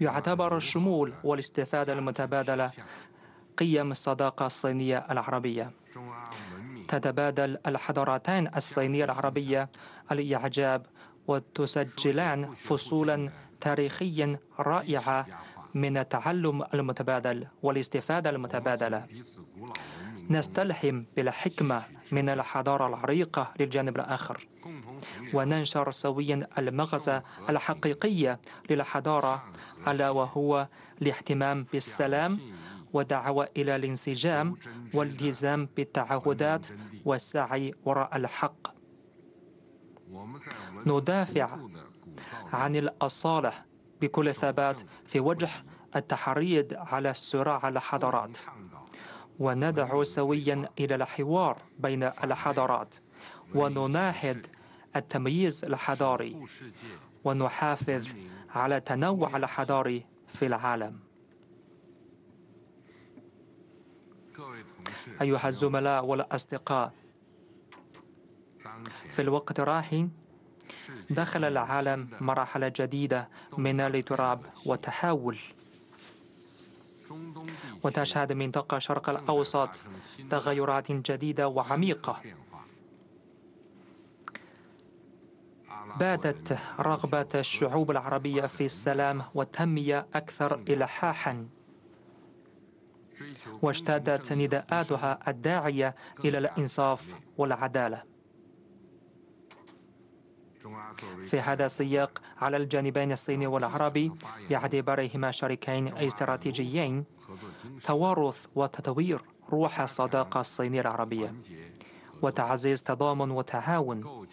يعتبر الشمول والاستفادة المتبادلة قيم الصداقة الصينية العربية تتبادل الحضارتان الصينية العربية الإعجاب وتسجلان فصولا تاريخيا رائعة من التعلم المتبادل والاستفادة المتبادلة نستلهم بالحكمة من الحضارة العريقة للجانب الآخر وننشر سويا المغزى الحقيقي للحضارة ألا وهو الاهتمام بالسلام ودعوة إلى الانسجام والالتزام بالتعهدات والسعي وراء الحق ندافع عن الأصالة بكل ثبات في وجه التحريض على الصراع على الحضارات وندعو سويا إلى الحوار بين الحضارات ونناهض التمييز الحضاري ونحافظ على تنوع الحضاري في العالم أيها الزملاء والأصدقاء في الوقت الراهن دخل العالم مرحلة جديدة من الاضطراب والتحول وتشهد منطقة الشرق الأوسط تغيرات جديدة وعميقة باتت رغبة الشعوب العربية في السلام والتنمية أكثر إلحاحا واشتدت نداءاتها الداعية إلى الإنصاف والعدالة في هذا السياق على الجانبين الصيني والعربي باعتبارهما شريكين استراتيجيين توارث وتطوير روح الصداقة الصينية العربية وتعزيز تضامن وتعاون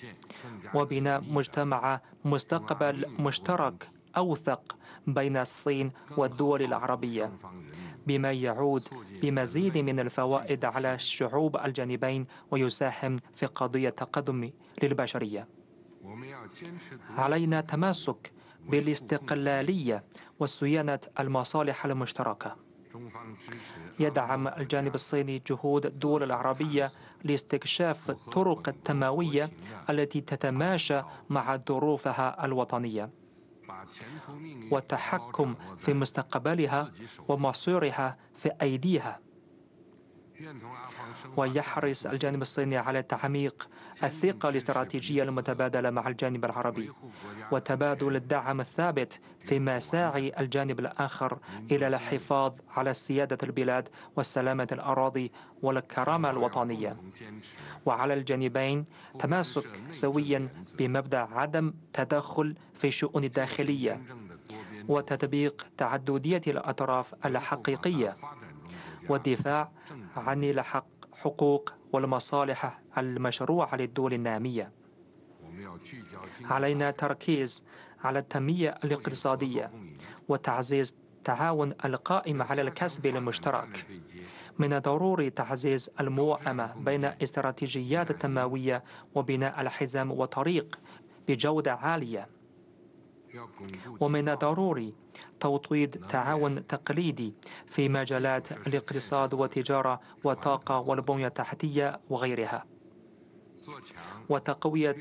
وبناء مجتمع مستقبل مشترك أوثق بين الصين والدول العربية بما يعود بمزيد من الفوائد على شعوب الجانبين ويساهم في قضية تقدم للبشرية علينا تماسك بالاستقلالية وصيانة المصالح المشتركة يدعم الجانب الصيني جهود الدول العربية لاستكشاف الطرق التماوية التي تتماشى مع ظروفها الوطنية والتحكم في مستقبلها ومصيرها في أيديها ويحرص الجانب الصيني على تعميق الثقة الاستراتيجية المتبادلة مع الجانب العربي وتبادل الدعم الثابت في مساعي الجانب الآخر إلى الحفاظ على سيادة البلاد والسلامة الأراضي والكرامة الوطنية وعلى الجانبين تماسك سويا بمبدأ عدم تدخل في الشؤون الداخلية وتطبيق تعددية الأطراف الحقيقية والدفاع عن الحق حقوق والمصالح المشروعة للدول النامية علينا تركيز على التنمية الاقتصادية وتعزيز التعاون القائم على الكسب المشترك من الضروري تعزيز الموائمة بين استراتيجيات التنموية وبناء الحزام وطريق بجودة عالية ومن الضروري توطيد تعاون تقليدي في مجالات الاقتصاد والتجارة والطاقة والبنية التحتية وغيرها وتقوية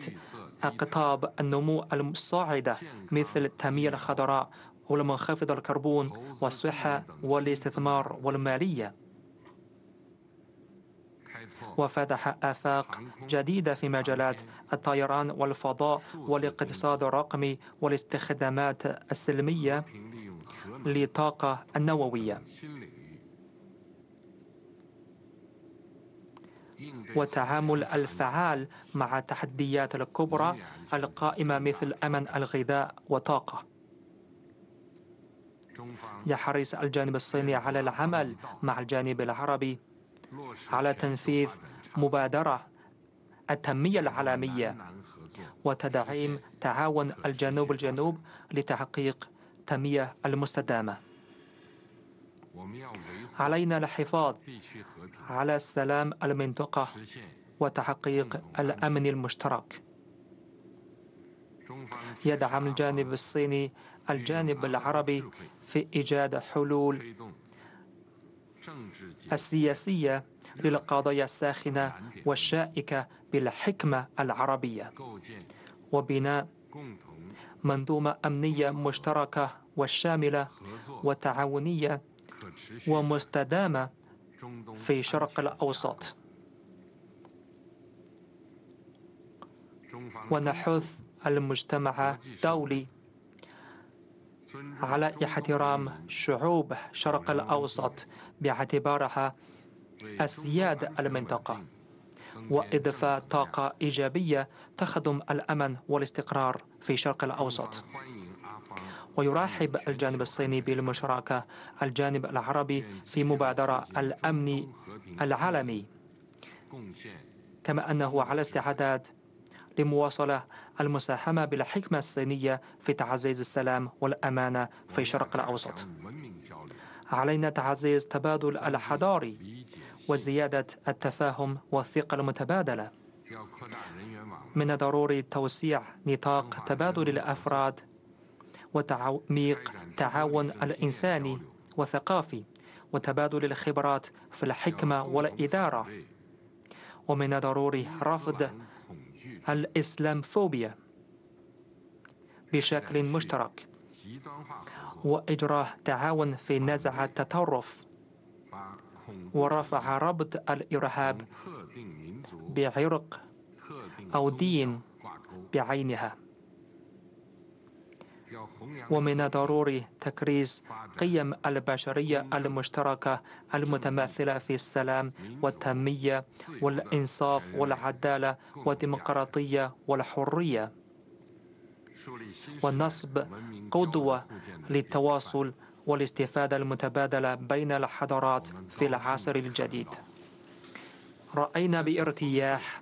أقطاب النمو الصاعدة مثل التنمية الخضراء والمنخفض الكربون والصحة والاستثمار والمالية وفتح آفاق جديدة في مجالات الطيران والفضاء والاقتصاد الرقمي والاستخدامات السلمية للطاقة النووية والتعامل الفعال مع التحديات الكبرى القائمة مثل أمن الغذاء والطاقة يحرص الجانب الصيني على العمل مع الجانب العربي على تنفيذ مبادرة التنمية العالمية وتدعيم تعاون الجنوب الجنوب لتحقيق التنمية المستدامة علينا الحفاظ على سلام المنطقة وتحقيق الأمن المشترك يدعم الجانب الصيني الجانب العربي في إيجاد حلول السياسية للقضايا الساخنة والشائكة بالحكمة العربية وبناء منظومة أمنية مشتركة وشاملة وتعاونية ومستدامة في شرق الأوسط ونحث المجتمع الدولي على احترام شعوب شرق الأوسط باعتبارها أسياد المنطقة وإضفاء طاقة إيجابية تخدم الأمن والاستقرار في شرق الأوسط ويرحب الجانب الصيني بالمشاركة الجانب العربي في مبادرة الأمن العالمي كما أنه على استعداد لمواصلة المساهمة بالحكمة الصينية في تعزيز السلام والأمانة في الشرق الأوسط علينا تعزيز تبادل الحضاري وزيادة التفاهم والثقة المتبادلة من الضروري توسيع نطاق تبادل الأفراد وتعميق تعاون الإنساني والثقافي وتبادل الخبرات في الحكمة والإدارة ومن الضروري رفض الإسلامفوبيا بشكل مشترك وإجراء تعاون في نزعة التطرف ورفع ربط الإرهاب بعرق أو دين بعينها ومن الضروري تكريس قيم البشرية المشتركة المتماثلة في السلام والتنمية والإنصاف والعدالة والديمقراطية والحرية ونصب قدوة للتواصل والاستفادة المتبادلة بين الحضارات في العصر الجديد رأينا بارتياح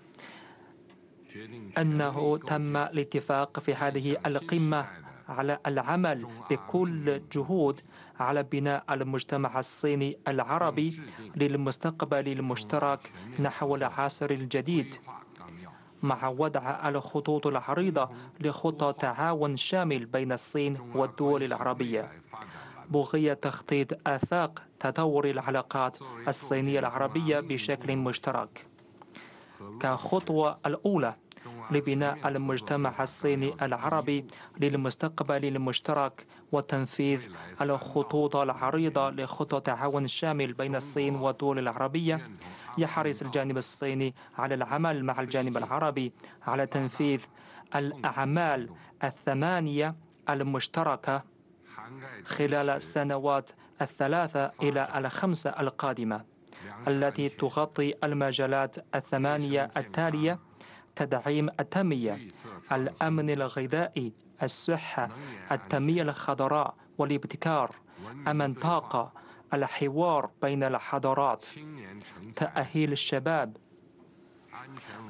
أنه تم الاتفاق في هذه القمة على العمل بكل جهود على بناء المجتمع الصيني العربي للمستقبل المشترك نحو العصر الجديد مع وضع الخطوط العريضة لخطى تعاون شامل بين الصين والدول العربية بغية تخطيط آفاق تطور العلاقات الصينية العربية بشكل مشترك كخطوة الأولى لبناء المجتمع الصيني العربي للمستقبل المشترك وتنفيذ الخطوط العريضة لخطة تعاون شامل بين الصين والدول العربية يحرص الجانب الصيني على العمل مع الجانب العربي على تنفيذ الأعمال الثمانية المشتركة خلال السنوات الثلاثة إلى الخمسة القادمة التي تغطي المجالات الثمانية التالية تدعيم التنمية الأمن الغذائي الصحة التنمية الخضراء والابتكار أمن طاقة الحوار بين الحضارات تأهيل الشباب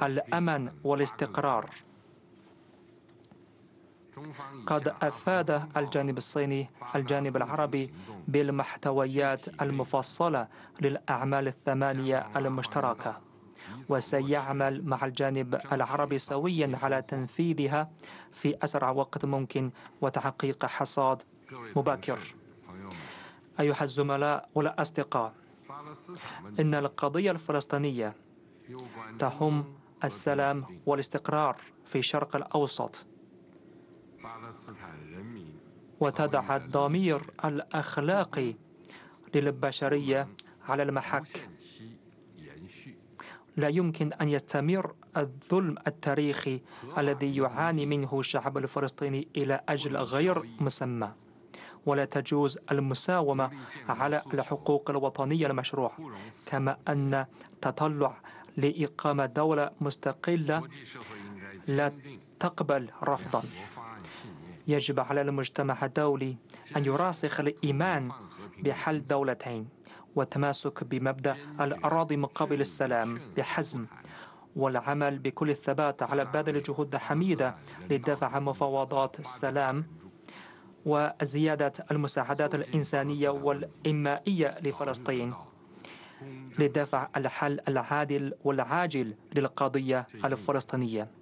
الأمن والاستقرار قد أفاد الجانب الصيني الجانب العربي بالمحتويات المفصلة للأعمال الثمانية المشتركة وسيعمل مع الجانب العربي سويا على تنفيذها في أسرع وقت ممكن وتحقيق حصاد مبكر أيها الزملاء والأصدقاء إن القضية الفلسطينية تهم السلام والاستقرار في الشرق الأوسط وتضع الضمير الأخلاقي للبشرية على المحك لا يمكن أن يستمر الظلم التاريخي الذي يعاني منه الشعب الفلسطيني إلى أجل غير مسمى ولا تجوز المساومة على الحقوق الوطنية المشروعة كما أن تطلع لإقامة دولة مستقلة لا تقبل رفضا يجب على المجتمع الدولي أن يراسخ الإيمان بحل دولتين والتماسك بمبدأ الأراضي مقابل السلام بحزم والعمل بكل الثبات على بذل جهود حميدة للدفع عن مفاوضات السلام وزيادة المساعدات الإنسانية والإنمائية لفلسطين لدفع الحل العادل والعاجل للقضية الفلسطينية